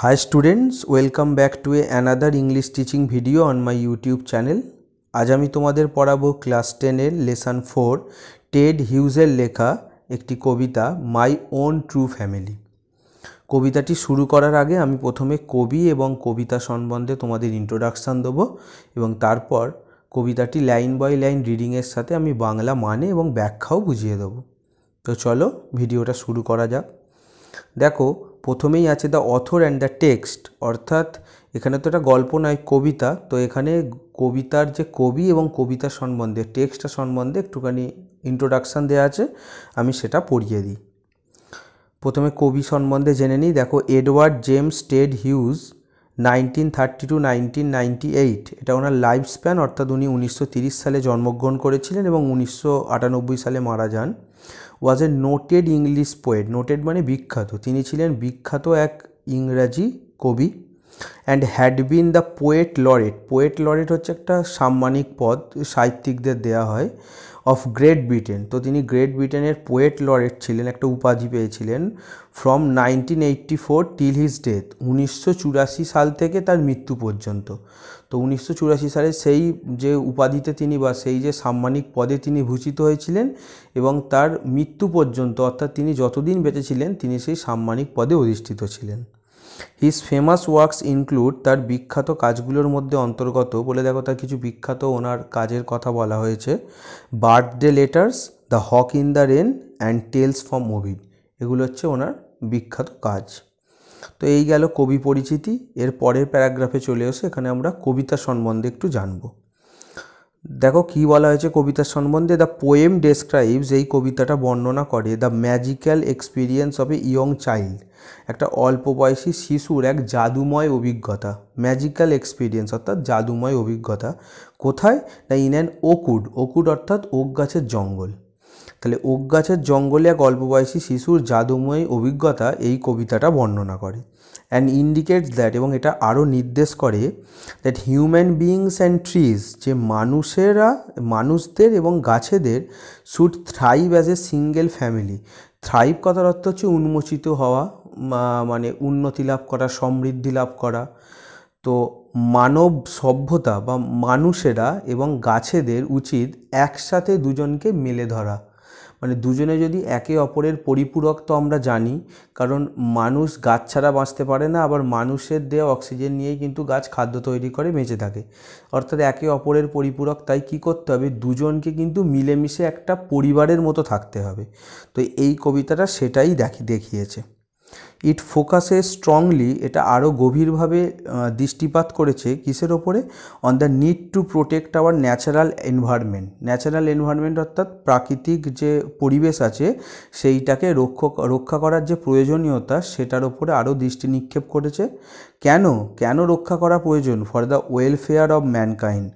high students welcome back to a another English teaching video on my YouTube channel আজ আমি তোমাদের পড়াবো class টেনের লেসান ফোর টেড হিউজের লেখা একটি কবিতা মাই ওন ট্রু ফ্যামিলি কবিতাটি শুরু করার আগে আমি প্রথমে কবি এবং কবিতা সম্বন্ধে তোমাদের ইন্ট্রোডাকশান দেবো এবং তারপর কবিতাটি লাইন বাই লাইন রিডিংয়ের সাথে আমি বাংলা মানে এবং ব্যাখ্যাও বুঝিয়ে দেবো তো চলো ভিডিওটা শুরু করা যাক দেখো প্রথমেই আছে the author and the text অর্থাৎ এখানে তো এটা গল্প নয় কবিতা তো এখানে কবিতার যে কবি এবং কবিতা সম্বন্ধে টেক্সটটা সম্বন্ধে একটুখানি ইন্ট্রোডাকশান দেওয়া আছে আমি সেটা পড়িয়ে দিই প্রথমে কবি সম্বন্ধে জেনে নিই দেখো Edward James Ted Hughes nineteen thirty two nineteen ninety eight এটা ওনার লাইফ স্প্যান অর্থাৎ উনি উনিশশো সালে জন্মগ্রহণ করেছিলেন এবং উনিশশো সালে মারা যান was a noted English poet noted মানে বিখ্যাত তিনি ছিলেন বিখ্যাত এক ইংরাজি কবি and had been the poet laureate poet laureate হচ্ছে একটা সাম্মানিক পদ সাহিত্যিকদের দেয়া হয় অফ গ্রেট ব্রিটেন তো তিনি গ্রেট ব্রিটেনের পোয়েট লরেট ছিলেন একটা উপাধি পেয়েছিলেন from nineteen eighty four till his death উনিশশো চুরাশি সাল থেকে তার মৃত্যু পর্যন্ত তো উনিশশো সালে সেই যে উপাধিতে তিনি বা সেই যে সাম্মানিক পদে তিনি ভূষিত হয়েছিলেন এবং তার মৃত্যু পর্যন্ত অর্থাৎ তিনি যতদিন বেঁচেছিলেন তিনি সেই সাম্মানিক পদে অধিষ্ঠিত ছিলেন হিজ ফেমাস ওয়ার্কস ইনক্লুড তার বিখ্যাত কাজগুলোর মধ্যে অন্তর্গত বলে দেখো তার কিছু বিখ্যাত ওনার কাজের কথা বলা হয়েছে birthday letters the hawk in the rain and tales from মুভি এগুলো হচ্ছে ওনার বিখ্যাত কাজ তো এই গেল কবি পরিচিতি এর পরের প্যারাগ্রাফে চলে এসে এখানে আমরা কবিতা সম্বন্ধে একটু জানব দেখো কি বলা হয়েছে কবিতা সম্বন্ধে দ্য পোয়েম ডেসক্রাইবস এই কবিতাটা বর্ণনা করে the magical experience of a young child একটা অল্প বয়সী শিশুর এক জাদুময় অভিজ্ঞতা ম্যাজিক্যাল এক্সপিরিয়েন্স অর্থাৎ জাদুময় অভিজ্ঞতা কোথায় না ইন অ্যান ওকুড ওকুড অর্থাৎ ওক গাছের জঙ্গল তাহলে ওক গাছের জঙ্গলে এক বয়সী শিশুর জাদুময় অভিজ্ঞতা এই কবিতাটা বর্ণনা করে অ্যান্ড ইন্ডিকেটস দ্যাট এবং এটা আরও নির্দেশ করে that human beings and trees যে মানুষেরা মানুষদের এবং গাছেদের should thrive as a single family thrive কথার অর্থ হচ্ছে উন্মোচিত হওয়া মানে উন্নতি লাভ করা সমৃদ্ধি লাভ করা তো মানব সভ্যতা বা মানুষেরা এবং গাছেদের উচিত একসাথে দুজনকে মেলে ধরা মানে দুজনে যদি একে অপরের পরিপূরক তো আমরা জানি কারণ মানুষ গাছ ছাড়া বাঁচতে পারে না আবার মানুষের দেওয়া অক্সিজেন নিয়েই কিন্তু গাছ খাদ্য তৈরি করে বেঁচে থাকে অর্থাৎ একে অপরের পরিপূরক তাই কি করতে হবে দুজনকে কিন্তু মিলেমিশে একটা পরিবারের মতো থাকতে হবে তো এই কবিতাটা সেটাই দেখি দেখিয়েছে ইট ফোকাসে স্ট্রংলি এটা আরও গভীরভাবে দৃষ্টিপাত করেছে কিসের ওপরে on the need to protect our natural environment natural environment অর্থাৎ প্রাকৃতিক যে পরিবেশ আছে সেইটাকে রক্ষা রক্ষা করার যে প্রয়োজনীয়তা সেটার ওপরে আরও দৃষ্টি নিক্ষেপ করেছে কেন কেন রক্ষা করা প্রয়োজন for the welfare of mankind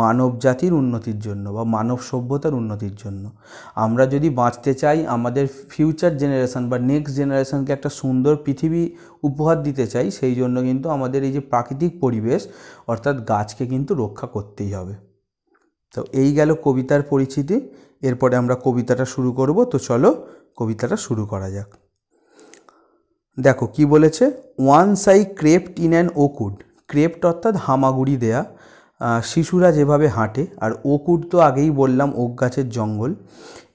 মানব জাতির উন্নতির জন্য বা মানব সভ্যতার উন্নতির জন্য আমরা যদি বাঁচতে চাই আমাদের ফিউচার জেনারেশান বা নেক্সট জেনারেশানকে একটা সুন্দর সুন্দর পৃথিবী উপহার দিতে চাই সেই জন্য কিন্তু আমাদের এই যে প্রাকৃতিক পরিবেশ অর্থাৎ গাছকে কিন্তু রক্ষা করতেই হবে তো এই গেল কবিতার পরিচিতি এরপরে আমরা কবিতাটা শুরু করব তো চলো কবিতাটা শুরু করা যাক দেখো কি বলেছে once I crept in an oakwood crept অর্থাৎ হামাগুড়ি দেয়া শিশুরা যেভাবে হাঁটে আর ওকুট তো আগেই বললাম ওক গাছের জঙ্গল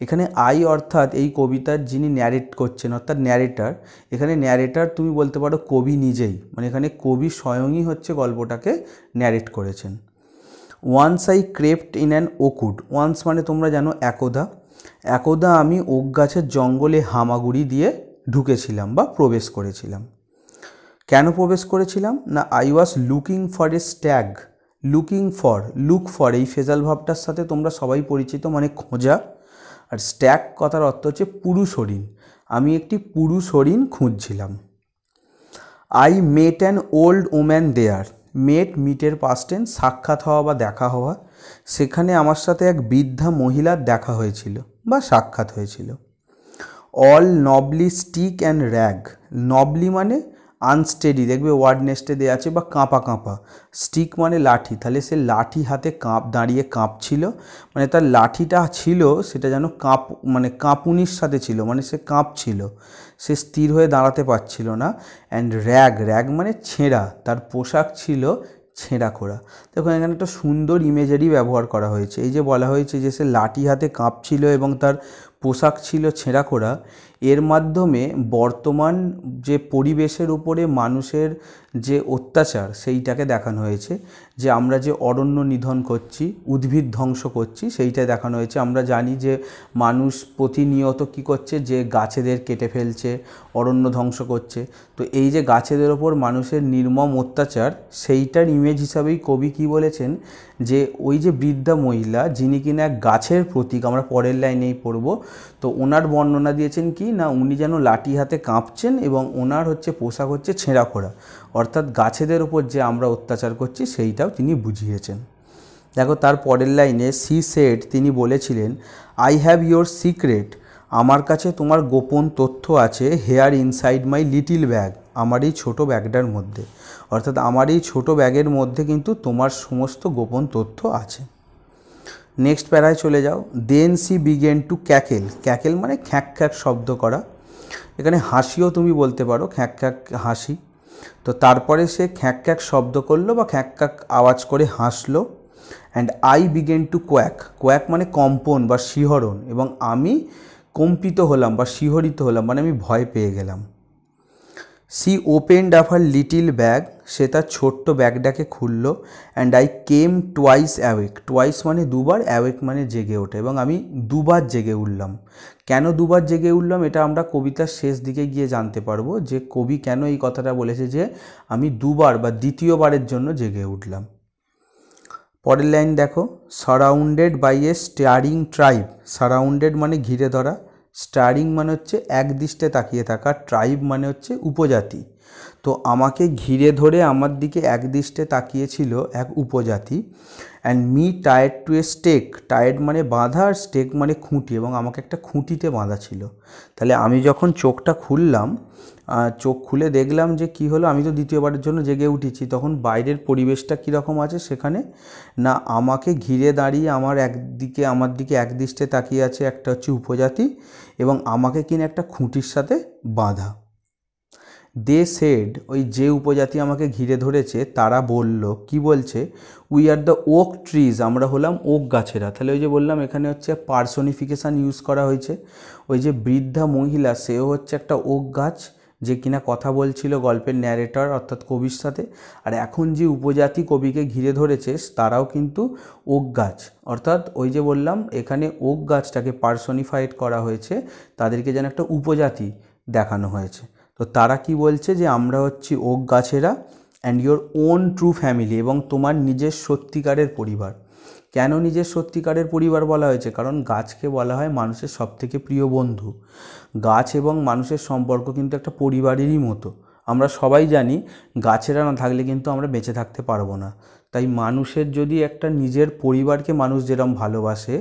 এখানে আই অর্থাৎ এই কবিতার যিনি ন্যারেট করছেন অর্থাৎ ন্যারেটার এখানে ন্যারেটার তুমি বলতে পারো কবি নিজেই মানে এখানে কবি স্বয়ংই হচ্ছে গল্পটাকে ন্যারেট করেছেন once I crept in an oakwood once মানে তোমরা জানো একদা একদা আমি ওক গাছের জঙ্গলে হামাগুড়ি দিয়ে ঢুকেছিলাম বা প্রবেশ করেছিলাম কেন প্রবেশ করেছিলাম না I was looking for a stag looking for look for এই ফেজাল ভাবটার সাথে তোমরা সবাই পরিচিত মানে খোঁজা আর স্ট্যাক কথার অর্থ হচ্ছে পুরুষ হরিণ আমি একটি পুরুষ হরিণ খুঁজছিলাম I met an old woman there met মিটের পাস্টেন সাক্ষাৎ হওয়া বা দেখা হওয়া সেখানে আমার সাথে এক বৃদ্ধা মহিলার দেখা হয়েছিল বা সাক্ষাৎ হয়েছিল all knobbly stick and rag knobbly মানে আনস্টেডি দেখবে ওয়ার্ড নেস্টে দেওয়া আছে বা কাঁপা কাঁপা স্টিক মানে লাঠি তাহলে সে লাঠি হাতে কাঁপ দাঁড়িয়ে কাঁপছিল মানে তার লাঠিটা ছিল সেটা যেন কাঁপ মানে কাঁপুনির সাথে ছিল মানে সে কাঁপছিল সে স্থির হয়ে দাঁড়াতে পারছিল না অ্যান্ড র্যাগ র্যাগ মানে ছেঁড়া তার পোশাক ছিল ছেঁড়া খোড়া দেখুন এখানে একটা সুন্দর ইমেজারি ব্যবহার করা হয়েছে এই যে বলা হয়েছে যে সে লাঠি হাতে কাঁপছিল এবং তার পোশাক ছিল ছেঁড়া খোড়া এর মাধ্যমে বর্তমান যে পরিবেশের উপরে মানুষের যে অত্যাচার সেইটাকে দেখানো হয়েছে যে আমরা যে অরণ্য নিধন করছি উদ্ভিদ ধ্বংস করছি সেইটা দেখানো হয়েছে আমরা জানি যে মানুষ প্রতিনিয়ত কি করছে যে গাছেদের কেটে ফেলছে অরণ্য ধ্বংস করছে তো এই যে গাছেদের ওপর মানুষের নির্মম অত্যাচার সেইটার ইমেজ হিসাবেই কবি কি বলেছেন যে ওই যে বৃদ্ধা মহিলা যিনি কিনা গাছের প্রতীক আমরা পরের লাইনেই পড়ব তো ওনার বর্ণনা দিয়েছেন কি না উনি যেন লাঠি হাতে কাঁপছেন এবং ওনার হচ্ছে পোশাক হচ্ছে ছেঁড়া খোঁড়া অর্থাৎ গাছেদের ওপর যে আমরা অত্যাচার করছি সেইটাও তিনি বুঝিয়েছেন দেখো তার পরের লাইনে সি সেট তিনি বলেছিলেন আই হ্যাভ ইয়োর সিক্রেট আমার কাছে তোমার গোপন তথ্য আছে hare inside my little bag আমার এই ছোটো ব্যাগটার মধ্যে অর্থাৎ আমার এই ছোটো ব্যাগের মধ্যে কিন্তু তোমার সমস্ত গোপন তথ্য আছে নেক্সট প্যারায় চলে যাও then she began to cackle cackle মানে খ্যাঁক খ্যাঁক শব্দ করা এখানে হাসিও তুমি বলতে পারো খ্যাঁক খ্যাঁক হাসি তো তারপরে সে খ্যাঁক খ্যাঁক শব্দ করলো বা খ্যাঁক খ্যাঁক আওয়াজ করে হাসলো and I began to quake quake মানে কম্পন বা শিহরণ এবং আমি কম্পিত হলাম বা শিহরিত হলাম মানে আমি ভয় পেয়ে গেলাম she opened up her little bag সে তার ছোট্ট ব্যাগটাকে খুলল and I came twice awake twice মানে দুবার অ্যাওয়েক মানে জেগে ওঠে এবং আমি দুবার জেগে উঠলাম কেন দুবার জেগে উঠলাম এটা আমরা কবিতার শেষ দিকে গিয়ে জানতে পারবো যে কবি কেন এই কথাটা বলেছে যে আমি দুবার বা দ্বিতীয়বারের জন্য জেগে উঠলাম পরের লাইন দেখো surrounded by a staring tribe surrounded মানে ঘিরে ধরা স্টারিং মানে হচ্ছে একদৃষ্টে তাকিয়ে থাকা ট্রাইব মানে হচ্ছে উপজাতি তো আমাকে ঘিরে ধরে আমার দিকে একদৃষ্টে তাকিয়েছিল এক উপজাতি and me tied to a stake টায়ার্ড মানে বাঁধা আর স্টেক মানে খুঁটি এবং আমাকে একটা খুঁটিতে বাঁধা ছিল তাহলে আমি যখন চোখটা খুললাম চোখ খুলে দেখলাম যে কি হলো আমি তো দ্বিতীয়বারের জন্য জেগে উঠেছি তখন বাইরের পরিবেশটা কীরকম আছে সেখানে না আমাকে ঘিরে দাঁড়িয়ে আমার একদিকে আমার দিকে একদৃষ্টে তাকিয়ে আছে একটা হচ্ছে উপজাতি এবং আমাকে কিনে একটা খুঁটির সাথে বাঁধা দে সেড ওই যে উপজাতি আমাকে ঘিরে ধরেছে তারা বলল কি বলছে we are the oak trees আমরা হলাম ওক গাছেরা তাহলে ওই যে বললাম এখানে হচ্ছে পার্সোনিফিকেশান ইউজ করা হয়েছে ওই যে বৃদ্ধা মহিলা সেও হচ্ছে একটা ওক গাছ যে কিনা কথা বলছিল গল্পের ন্যারেটর অর্থাৎ কবির সাথে আর এখন যে উপজাতি কবিকে ঘিরে ধরেছে তারাও কিন্তু ওক গাছ অর্থাৎ ওই যে বললাম এখানে ওক গাছটাকে পার্সনিফাইড করা হয়েছে তাদেরকে যেন একটা উপজাতি দেখানো হয়েছে তো তারা কি বলছে যে আমরা হচ্ছি ওক গাছেরা and your own true family এবং তোমার নিজের সত্যিকারের পরিবার কেন নিজের সত্যিকারের পরিবার বলা হয়েছে কারণ গাছকে বলা হয় মানুষের সবথেকে প্রিয় বন্ধু গাছ এবং মানুষের সম্পর্ক কিন্তু একটা পরিবারেরই মতো আমরা সবাই জানি গাছেরা না থাকলে কিন্তু আমরা বেঁচে থাকতে পারবো না তাই মানুষের যদি একটা নিজের পরিবারকে মানুষ যেরকম ভালোবাসে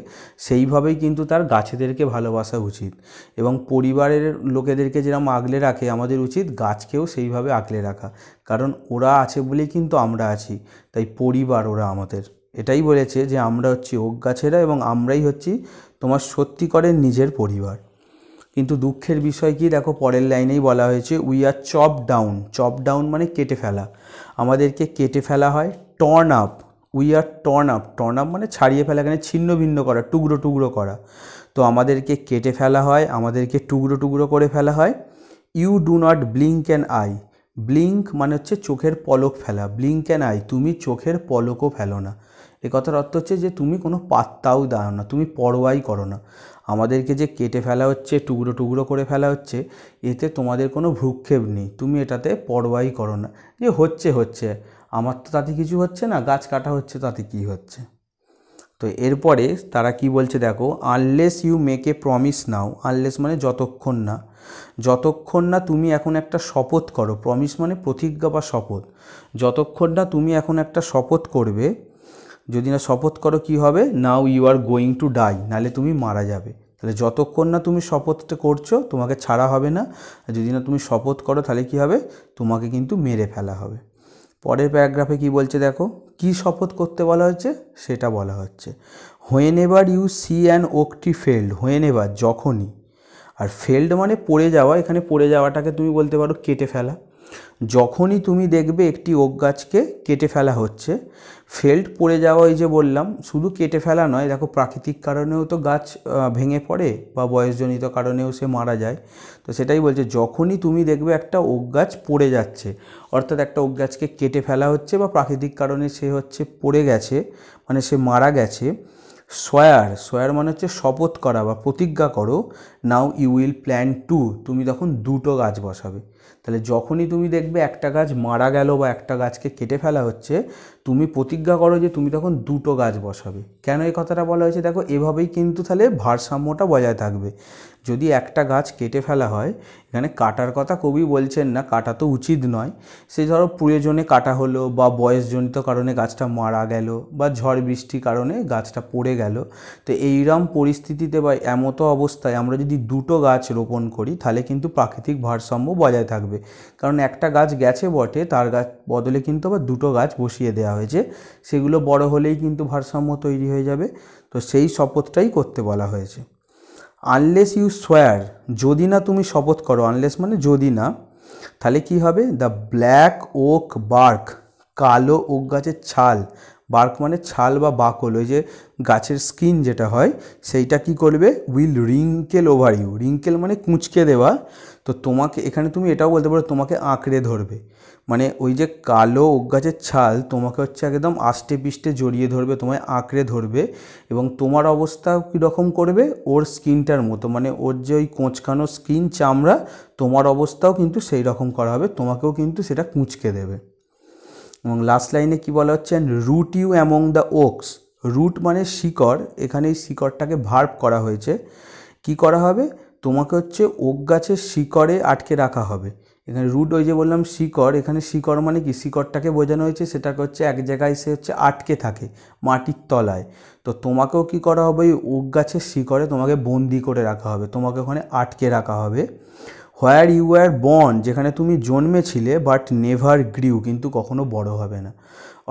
সেইভাবেই কিন্তু তার গাছেদেরকে ভালোবাসা উচিত এবং পরিবারের লোকেদেরকে যেরকম আগলে রাখে আমাদের উচিত গাছকেও সেইভাবে আগলে রাখা কারণ ওরা আছে বলেই কিন্তু আমরা আছি তাই পরিবার ওরা আমাদের এটাই বলেছে যে আমরা হচ্ছি অজ্ঞাছেরা গাছেরা এবং আমরাই হচ্ছি তোমার সত্যিকারের নিজের পরিবার কিন্তু দুঃখের বিষয় কি দেখো পরের লাইনেই বলা হয়েছে we are chop down chop down মানে কেটে ফেলা আমাদেরকে কেটে ফেলা হয় torn up we are torn up torn up মানে ছাড়িয়ে ফেলা এখানে ছিন্ন ভিন্ন করা টুকরো টুকরো করা তো আমাদেরকে কেটে ফেলা হয় আমাদেরকে টুকরো টুকরো করে ফেলা হয় you do not blink and I blink মানে হচ্ছে চোখের পলক ফেলা ব্লিঙ্ক অ্যান্ড আই তুমি চোখের পলকও ফেলো না এ কথার অর্থ হচ্ছে যে তুমি কোনো পাত্তাও দাও না তুমি পরোয়াই করো না আমাদেরকে যে কেটে ফেলা হচ্ছে টুকরো টুকরো করে ফেলা হচ্ছে এতে তোমাদের কোনো ভ্রুক্ষেপ নেই তুমি এটাতে পরোয়াই করো না যে হচ্ছে হচ্ছে আমার তো তাতে কিছু হচ্ছে না গাছ কাটা হচ্ছে তাতে কি হচ্ছে তো এরপরে তারা কি বলছে দেখো unless you make a promise now unless মানে যতক্ষণ না যতক্ষণ না তুমি এখন একটা শপথ করো প্রমিস মানে প্রতিজ্ঞা বা শপথ যতক্ষণ না তুমি এখন একটা শপথ করবে যদি না শপথ করো কি হবে now you are going to die নালে তুমি মারা যাবে তাহলে যতক্ষণ না তুমি শপথটা করছো তোমাকে ছাড়া হবে না যদি না তুমি শপথ করো তাহলে কি হবে তোমাকে কিন্তু মেরে ফেলা হবে পরের প্যারাগ্রাফে কি বলছে দেখো কি শপথ করতে বলা হচ্ছে সেটা বলা হচ্ছে whenever you see an oak tree felled whenever যখনই আর ফেল্ড মানে পড়ে যাওয়া এখানে পড়ে যাওয়াটাকে তুমি বলতে পারো কেটে ফেলা যখনই তুমি দেখবে একটি ওক গাছকে কেটে ফেলা হচ্ছে ফেল্ট পড়ে যাওয়া ওই যে বললাম শুধু কেটে ফেলা নয় দেখো প্রাকৃতিক কারণেও তো গাছ ভেঙে পড়ে বা বয়সজনিত কারণেও সে মারা যায় তো সেটাই বলছে যখনই তুমি দেখবে একটা ওক গাছ পড়ে যাচ্ছে অর্থাৎ একটা ওক গাছকে কেটে ফেলা হচ্ছে বা প্রাকৃতিক কারণে সে হচ্ছে পড়ে গেছে মানে সে মারা গেছে সয়ার সয়ার মানে হচ্ছে শপথ করা বা প্রতিজ্ঞা করো now you will plant two তুমি তখন দুটো গাছ বসাবে তাহলে যখনই তুমি দেখবে একটা গাছ মারা গেল বা একটা গাছকে কেটে ফেলা হচ্ছে তুমি প্রতিজ্ঞা করো যে তুমি তখন দুটো গাছ বসাবে কেন এই কথাটা বলা হয়েছে দেখো এভাবেই কিন্তু তাহলে ভারসাম্যটা বজায় থাকবে যদি একটা গাছ কেটে ফেলা হয় এখানে কাটার কথা কবি বলছেন না কাটা তো উচিত নয় সে ধরো প্রয়োজনে কাটা হলো বা বয়সজনিত কারণে গাছটা মারা গেল বা ঝড় বৃষ্টির কারণে গাছটা পড়ে গেল তো এইরম পরিস্থিতিতে বা এমতো অবস্থায় আমরা যদি যদি দুটো গাছ রোপণ করি তাহলে কিন্তু প্রাকৃতিক ভারসাম্য বজায় থাকবে কারণ একটা গাছ গেছে বটে তার গাছ বদলে কিন্তু আবার দুটো গাছ বসিয়ে দেওয়া হয়েছে সেগুলো বড় হলেই কিন্তু ভারসাম্য তৈরি হয়ে যাবে তো সেই শপথটাই করতে বলা হয়েছে আনলেস ইউ সোয়ার যদি না তুমি শপথ করো আনলেস মানে যদি না তাহলে কি হবে দ্য ব্ল্যাক ওক বার্ক কালো ওক গাছের ছাল বার্ক মানে ছাল বা বাকল ওই যে গাছের স্কিন যেটা হয় সেইটা কি করবে will wrinkle over you wrinkle মানে কুঁচকে দেওয়া তো তোমাকে এখানে তুমি এটাও বলতে পারো তোমাকে আঁকড়ে ধরবে মানে ওই যে কালো গাছের ছাল তোমাকে হচ্ছে একদম আষ্টে পিষ্টে জড়িয়ে ধরবে তোমায় আঁকড়ে ধরবে এবং তোমার অবস্থা কীরকম করবে ওর স্কিনটার মতো মানে ওর যে ওই কোঁচকানো স্কিন চামড়া তোমার অবস্থাও কিন্তু সেই রকম করা হবে তোমাকেও কিন্তু সেটা কুঁচকে দেবে এবং লাস্ট লাইনে কি বলা হচ্ছে root you among the oaks root মানে শিকড় এখানে এই শিকড়টাকে ভার্ব করা হয়েছে কি করা হবে তোমাকে হচ্ছে ওক গাছের শিকড়ে আটকে রাখা হবে এখানে রুট ওই যে বললাম শিকড় এখানে শিকড় মানে কি শিকড়টাকে বোঝানো হয়েছে সেটাকে হচ্ছে এক জায়গায় সে হচ্ছে আটকে থাকে মাটির তলায় তো তোমাকেও কি করা হবে ওই ওক গাছের শিকড়ে তোমাকে বন্দি করে রাখা হবে তোমাকে ওখানে আটকে রাখা হবে হোয়ার ইউ আর বর্ন যেখানে তুমি জন্মেছিলে বাট নেভার গ্রিউ কিন্তু কখনো বড় হবে না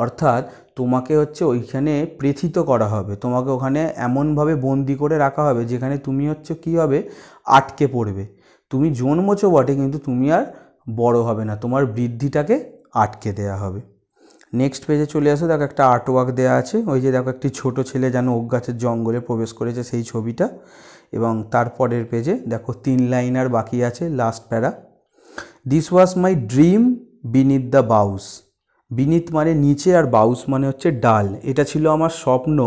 অর্থাৎ তোমাকে হচ্ছে ওইখানে প্রেথিত করা হবে তোমাকে ওখানে এমনভাবে বন্দি করে রাখা হবে যেখানে তুমি হচ্ছে কী হবে আটকে পড়বে তুমি জন্মছো বটে কিন্তু তুমি আর বড় হবে না তোমার বৃদ্ধিটাকে আটকে দেয়া হবে নেক্সট পেজে চলে আসো দেখো একটা আর্টওয়ার্ক দেওয়া আছে ওই যে দেখো একটি ছোট ছেলে যেন ওক গাছের জঙ্গলে প্রবেশ করেছে সেই ছবিটা এবং তারপরের পেজে দেখো তিন লাইন আর বাকি আছে last para this was my dream beneath the boughs beneath মানে নিচে আর বাউস মানে হচ্ছে ডাল এটা ছিল আমার স্বপ্ন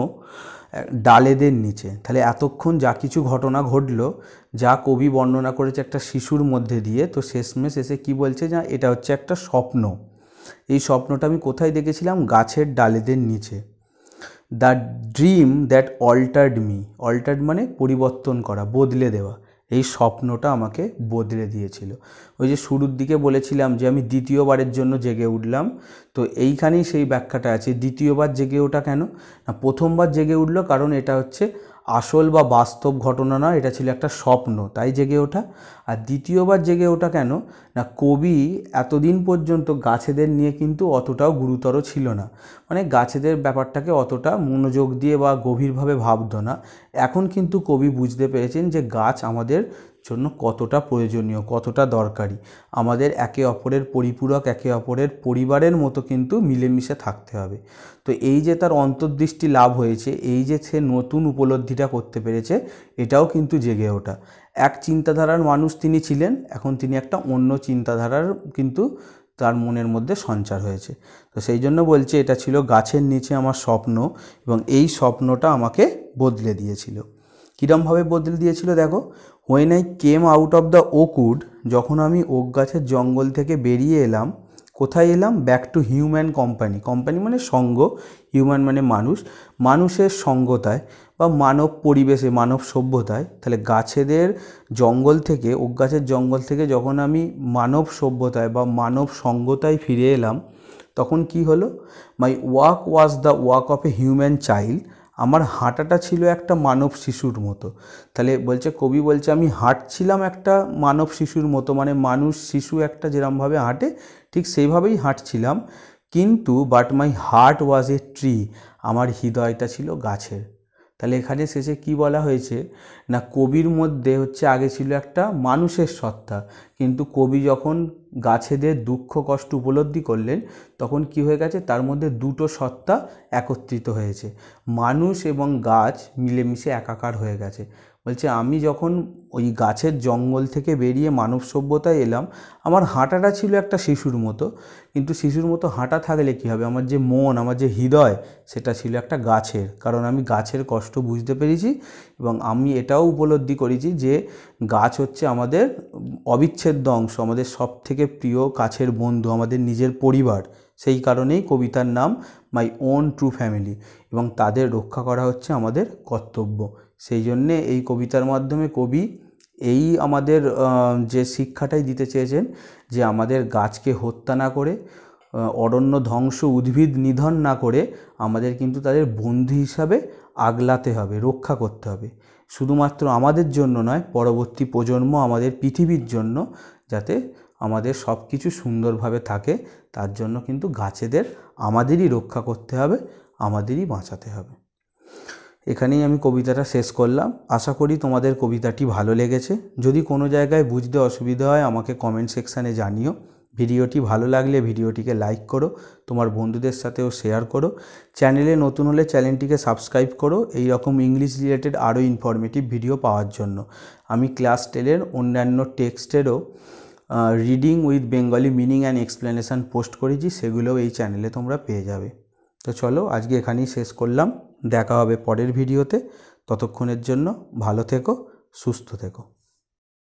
ডালেদের নিচে তাহলে এতক্ষণ যা কিছু ঘটনা ঘটলো যা কবি বর্ণনা করেছে একটা শিশুর মধ্যে দিয়ে তো শেষমেশ এসে কি বলছে যা এটা হচ্ছে একটা স্বপ্ন এই স্বপ্নটা আমি কোথায় দেখেছিলাম গাছের ডালেদের নিচে the dream that altered me altered মানে পরিবর্তন করা বদলে দেওয়া এই স্বপ্নটা আমাকে বদলে দিয়েছিল ওই যে শুরুর দিকে বলেছিলাম যে আমি দ্বিতীয়বারের জন্য জেগে উঠলাম তো এইখানেই সেই ব্যাখ্যাটা আছে দ্বিতীয়বার জেগে ওঠা কেন না প্রথমবার জেগে উঠলো কারণ এটা হচ্ছে আসল বা বাস্তব ঘটনা নয় এটা ছিল একটা স্বপ্ন তাই জেগে ওঠা আর দ্বিতীয়বার জেগে ওঠা কেন না কবি এতদিন পর্যন্ত গাছেদের নিয়ে কিন্তু অতটাও গুরুতর ছিল না মানে গাছেদের ব্যাপারটাকে অতটা মনোযোগ দিয়ে বা গভীরভাবে ভাবত না এখন কিন্তু কবি বুঝতে পেরেছেন যে গাছ আমাদের জন্য কতটা প্রয়োজনীয় কতটা দরকারি আমাদের একে অপরের পরিপূরক একে অপরের পরিবারের মতো কিন্তু মিলেমিশে থাকতে হবে তো এই যে তার অন্তর্দৃষ্টি লাভ হয়েছে এই যে সে নতুন উপলব্ধিটা করতে পেরেছে এটাও কিন্তু জেগে ওঠা এক চিন্তাধারার মানুষ তিনি ছিলেন এখন তিনি একটা অন্য চিন্তাধারার কিন্তু তার মনের মধ্যে সঞ্চার হয়েছে তো সেই জন্য বলছে এটা ছিল গাছের নিচে আমার স্বপ্ন এবং এই স্বপ্নটা আমাকে বদলে দিয়েছিল কীরমভাবে বদলে দিয়েছিল দেখো when I came out of the oakwood যখন আমি ওক গাছের জঙ্গল থেকে বেরিয়ে এলাম কোথায় এলাম back to human company company মানে সঙ্গ হিউম্যান মানে মানুষ মানুষের সঙ্গতায় বা মানব পরিবেশে মানব সভ্যতায় তাহলে গাছেদের জঙ্গল থেকে ওক গাছের জঙ্গল থেকে যখন আমি মানব সভ্যতায় বা মানব সঙ্গতায় ফিরে এলাম তখন কি হলো my walk was the walk of a human child আমার হাঁটাটা ছিল একটা মানব শিশুর মতো তাহলে বলছে কবি বলছে আমি হাঁটছিলাম একটা মানব শিশুর মতো মানে মানুষ শিশু একটা যেরমভাবে হাঁটে ঠিক সেইভাবেই হাঁটছিলাম কিন্তু but my heart was a tree আমার হৃদয়টা ছিল গাছের তাহলে এখানে শেষে কি বলা হয়েছে না কবির মধ্যে হচ্ছে আগে ছিল একটা মানুষের সত্তা কিন্তু কবি যখন গাছেদের দুঃখ কষ্ট উপলব্ধি করলেন তখন কি হয়ে গেছে তার মধ্যে দুটো সত্তা একত্রিত হয়েছে মানুষ এবং গাছ মিলেমিশে একাকার হয়ে গেছে বলছে আমি যখন ওই গাছের জঙ্গল থেকে বেরিয়ে মানব সভ্যতায় এলাম আমার হাঁটাটা ছিল একটা শিশুর মতো কিন্তু শিশুর মতো হাঁটা থাকলে কি হবে আমার যে মন আমার যে হৃদয় সেটা ছিল একটা গাছের কারণ আমি গাছের কষ্ট বুঝতে পেরেছি এবং আমি এটা এটাও উপলব্ধি করেছি যে গাছ হচ্ছে আমাদের অবিচ্ছেদ্য অংশ আমাদের সব থেকে প্রিয় কাছের বন্ধু আমাদের নিজের পরিবার সেই কারণেই কবিতার নাম মাই ওন ট্রু ফ্যামিলি এবং তাদের রক্ষা করা হচ্ছে আমাদের কর্তব্য সেই জন্যে এই কবিতার মাধ্যমে কবি এই আমাদের যে শিক্ষাটাই দিতে চেয়েছেন যে আমাদের গাছকে হত্যা না করে অরণ্য ধ্বংস উদ্ভিদ নিধন না করে আমাদের কিন্তু তাদের বন্ধু হিসাবে আগলাতে হবে রক্ষা করতে হবে শুধুমাত্র আমাদের জন্য নয় পরবর্তী প্রজন্ম আমাদের পৃথিবীর জন্য যাতে আমাদের সব কিছু সুন্দরভাবে থাকে তার জন্য কিন্তু গাছেদের আমাদেরই রক্ষা করতে হবে আমাদেরই বাঁচাতে হবে এখানেই আমি কবিতাটা শেষ করলাম আশা করি তোমাদের কবিতাটি ভালো লেগেছে যদি কোনো জায়গায় বুঝতে অসুবিধা হয় আমাকে কমেন্ট সেকশানে জানিও ভিডিওটি ভালো লাগলে ভিডিওটিকে লাইক করো তোমার বন্ধুদের সাথেও শেয়ার করো চ্যানেলে নতুন হলে চ্যানেলটিকে সাবস্ক্রাইব করো এই রকম ইংলিশ রিলেটেড আরও ইনফরমেটিভ ভিডিও পাওয়ার জন্য আমি ক্লাস টেনের অন্যান্য টেক্সটেরও reading with Bengali meaning and explanation post করেছি সেগুলোও এই চ্যানেলে তোমরা পেয়ে যাবে তো চলো আজকে এখানেই শেষ করলাম দেখা হবে পরের ভিডিওতে ততক্ষণের জন্য ভালো থেকো সুস্থ থেকো